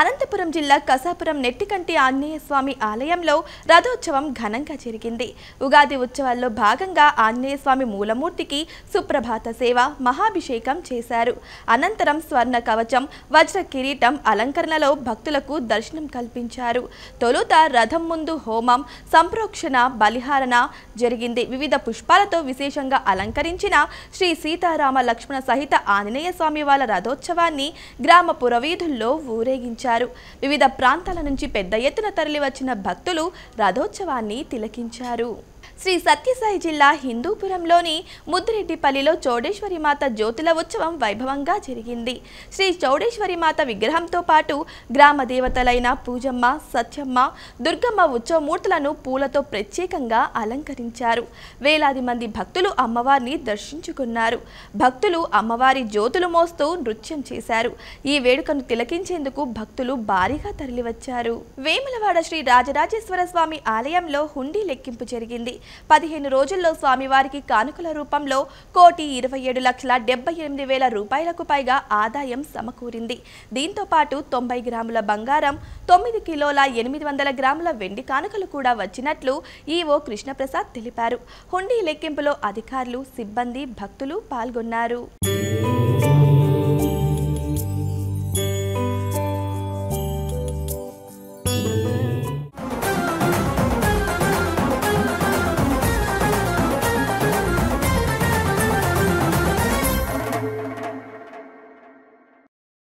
అనంతపురం జిల్లా కసాపురం నెట్టికంటి ఆంజనేయ స్వామి ఆలయంలో రథోత్సవం ఘనంగా జరిగింది ఉగాది ఉత్సవాల్లో భాగంగా ఆంజనేయ స్వామి మూలమూర్తికి సుప్రభాత సేవ మహాభిషేకం చేశారు అనంతరం స్వర్ణ కవచం వజ్ర కిరీటం అలంకరణలో భక్తులకు దర్శనం కల్పించారు తొలుత రథం ముందు హోమం సంప్రోక్షణ బలిహారణ జరిగింది వివిధ పుష్పాలతో విశేషంగా అలంకరించిన శ్రీ సీతారామ లక్ష్మణ సహిత ఆంజనేయ స్వామి వాళ్ళ రథోత్సవాన్ని గ్రామ పురవీధుల్లో ఊరేగించారు నిర్వహించారు వివిధ ప్రాంతాల నుంచి పెద్ద ఎత్తున తరలివచ్చిన భక్తులు రథోత్సవాన్ని తిలకించారు శ్రీ సత్యసాయి జిల్లా హిందూపురంలోని ముద్దిరెడ్డిపల్లిలో చౌడేశ్వరిమాత జ్యోతుల ఉత్సవం వైభవంగా జరిగింది శ్రీ చౌడేశ్వరిమాత విగ్రహంతో పాటు గ్రామ దేవతలైన పూజమ్మ సత్యమ్మ దుర్గమ్మ ఉత్సవమూర్తులను పూలతో ప్రత్యేకంగా అలంకరించారు వేలాది మంది భక్తులు అమ్మవారిని దర్శించుకున్నారు భక్తులు అమ్మవారి జ్యోతులు మోస్తూ నృత్యం చేశారు ఈ వేడుకను తిలకించేందుకు భక్తులు భారీగా తరలివచ్చారు వేములవాడ శ్రీ రాజరాజేశ్వర స్వామి ఆలయంలో హుండీ లెక్కింపు జరిగింది పదిహేను రోజుల్లో స్వామివారికి కానుకల రూపంలో కోటి ఇరవై ఏడు లక్షల డెబ్బై ఎనిమిది వేల రూపాయలకు పైగా ఆదాయం సమకూరింది దీంతో పాటు తొంభై గ్రాముల బంగారం తొమ్మిది కిలోల ఎనిమిది వందల గ్రాముల వెండి కానుకలు కూడా వచ్చినట్లు ఈవో కృష్ణప్రసాద్ తెలిపారు హుండీ లెక్కింపులో అధికారులు సిబ్బంది భక్తులు పాల్గొన్నారు